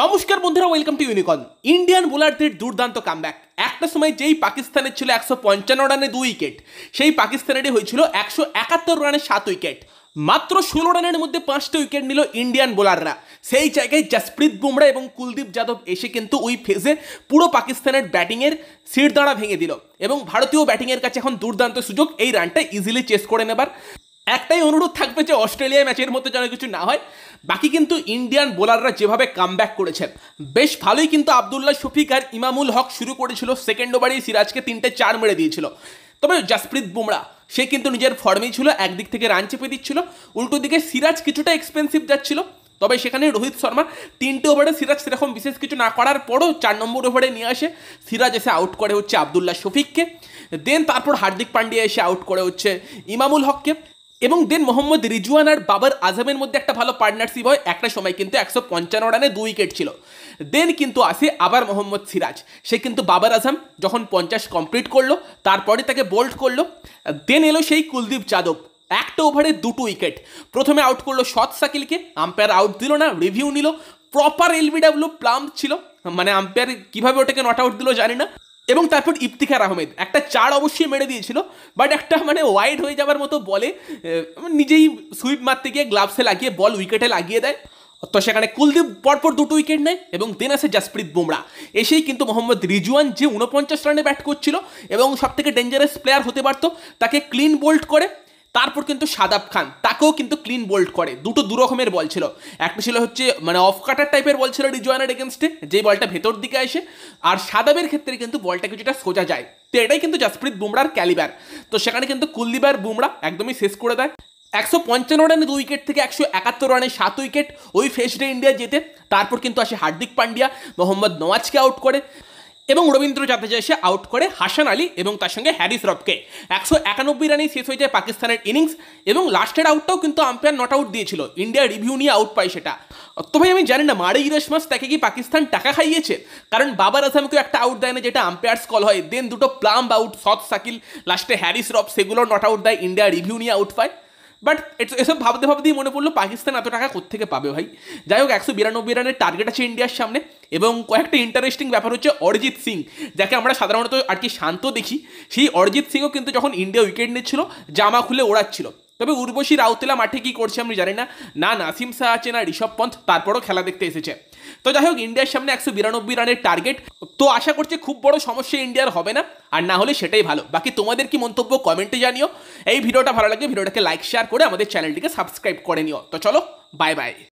নমস্কার বন্ধুরা welcome to ইউনিকন Indian বোলারদের দুর্দান্ত কামব্যাক একটা সময় যেই পাকিস্তানের ছিল একশো পঞ্চান্ন রানে দুই উইকেট সেই পাকিস্তানেরই হয়েছিল একশো একাত্তর রানে সাত উইকেট মাত্র ষোলো রানের মধ্যে পাঁচটা উইকেট নিল ইন্ডিয়ান বোলাররা সেই জায়গায় জাসপ্রীত বুমরা এবং কুলদীপ যাদব এসে কিন্তু ওই ফেজে পুরো পাকিস্তানের ব্যাটিংয়ের দাঁড়া ভেঙে দিল এবং ভারতীয় ব্যাটিংয়ের কাছে এখন দুর্দান্ত সুযোগ এই রানটা ইজিলি চেস করে নেবার একটাই অনুরোধ থাকবে যে অস্ট্রেলিয়া ম্যাচের মতো যেন কিছু না হয় বাকি কিন্তু ইন্ডিয়ান বোলাররা যেভাবে ব্যাক করেছেন বেশ ভালোই কিন্তু আবদুল্লাহ শফিক আর ইমামুল হক শুরু করেছিল সেকেন্ড ওভারেই সিরাজকে তিনটে চার মেরে দিয়েছিল তবে জাসপ্রীত বুমরা সে কিন্তু নিজের ফর্মেই ছিল একদিক থেকে রান চেপে দিচ্ছিল উল্টো দিকে সিরাজ কিছুটা এক্সপেন্সিভ যাচ্ছিল তবে সেখানে রোহিত শর্মা তিনটে ওভারে সিরাজ সেরকম বিশেষ কিছু না করার পরও চার নম্বর ওভারে নিয়ে আসে সিরাজ এসে আউট করে হচ্ছে আবদুল্লাহ শফিককে দেন তারপর হার্দিক পান্ডিয়া এসে আউট করে হচ্ছে ইমামুল হককে এবং দেন মোহাম্মদ রিজওয়ান আর বাবার আজমের মধ্যে একটা ভালো পার্টনারশিপ হয় একটা সময় কিন্তু একশো পঞ্চান্ন রানে দুই উইকেট ছিল দেন কিন্তু আসে আবার মোহাম্মদ সিরাজ সে কিন্তু বাবার আজম যখন পঞ্চাশ কমপ্লিট করলো তারপরে তাকে বোল্ড করলো দেন এলো সেই কুলদীপ যাদব একটা ওভারে দুটো উইকেট প্রথমে আউট করলো সৎ সাকিলকে আম্পায়ার আউট দিল না রিভিউ নিল প্রপার এলবিডাব্লিউ প্লাম ছিল মানে আম্পায়ার কীভাবে ওটাকে নট আউট দিল জানি না এবং তারপর ইফতিখার আহমেদ একটা চার অবশ্যই মেরে দিয়েছিল বাট একটা মানে ওয়াইড হয়ে যাওয়ার মতো বলে নিজেই সুইপ মারতে গিয়ে গ্লাভসে লাগিয়ে বল উইকেটে লাগিয়ে দেয় তো সেখানে কুলদীপ পরপর দুটো উইকেট নেয় এবং দেন আসে জাসপ্রীত বুমরা এসেই কিন্তু মোহাম্মদ রিজওয়ান যে উনপঞ্চাশ রানে ব্যাট করছিল এবং সবথেকে ডেঞ্জারাস প্লেয়ার হতে পারত তাকে ক্লিন বোল্ড করে তারপর কিন্তু সাদাব খান তাকেও কিন্তু ক্লিন বোল্ড করে দুটো দু রকমের বল ছিল একটা ছিল হচ্ছে মানে অফ কাটার টাইপের বল ছিল রিজওয়ানের এগেনস্টে যে বলটা ভেতর দিকে আসে আর সাদাবের ক্ষেত্রে কিন্তু বলটা কিছুটা সোজা যায় তো এটাই কিন্তু জাসপ্রীত বুমরার ক্যালিবার তো সেখানে কিন্তু কুলদীপ বুমরা একদমই শেষ করে দেয় একশো পঞ্চান্ন রানে দু উইকেট থেকে একশো একাত্তর রানে সাত উইকেট ওই ফেস্টে ইন্ডিয়া জেতে তারপর কিন্তু আসে হার্দিক পান্ডিয়া মোহাম্মদ নওয়াজকে আউট করে এবং রবীন্দ্র জাদেজা এসে আউট করে হাসান আলী এবং তার সঙ্গে হ্যারিস রবকে একশো একানব্বই রানে শেষ হয়ে যায় পাকিস্তানের ইনিংস এবং লাস্টের আউটটাও কিন্তু আম্পায়ার নট আউট দিয়েছিল ইন্ডিয়া রিভিউ নিয়ে আউট পায় সেটা তবে আমি জানি না মারে ইরেশমাস তাকে কি পাকিস্তান টাকা খাইয়েছে কারণ বাবার আসামকেও একটা আউট দেয় না যেটা আম্পায়ার্স কল হয় দেন দুটো প্লাম্ব আউট সৎ সাকিল লাস্টে হ্যারিস রব সেগুলো নট আউট দেয় ইন্ডিয়া রিভিউ নিয়ে আউট পায় বাট এসব ভাবতে ভাবতেই মনে পড়লো পাকিস্তান এত টাকা কোথেকে পাবে ভাই যাই হোক একশো বিরানব্বই রানের টার্গেট আছে ইন্ডিয়ার সামনে এবং কয়েকটা ইন্টারেস্টিং ব্যাপার হচ্ছে অরিজিৎ সিং যাকে আমরা সাধারণত আর কি শান্ত দেখি সেই অরিজিৎ সিংও কিন্তু যখন ইন্ডিয়া উইকেট নিচ্ছিল জামা খুলে ওড়াচ্ছিল তবে উর্বশী রাউতলা মাঠে কি করছে আমি জানি না না নাসিম শাহ আছে না ঋষভ পন্থ তারপরও খেলা দেখতে এসেছে তো যাই হোক ইন্ডিয়ার সামনে একশো বিরানব্বই রানের টার্গেট তো আশা করছি খুব বড় সমস্যা ইন্ডিয়ার হবে না আর না হলে সেটাই ভালো বাকি তোমাদের কি মন্তব্য কমেন্টে জানিও এই ভিডিওটা ভালো লাগে ভিডিওটাকে লাইক শেয়ার করে আমাদের চ্যানেলটিকে সাবস্ক্রাইব করে নিও তো চলো বাই বাই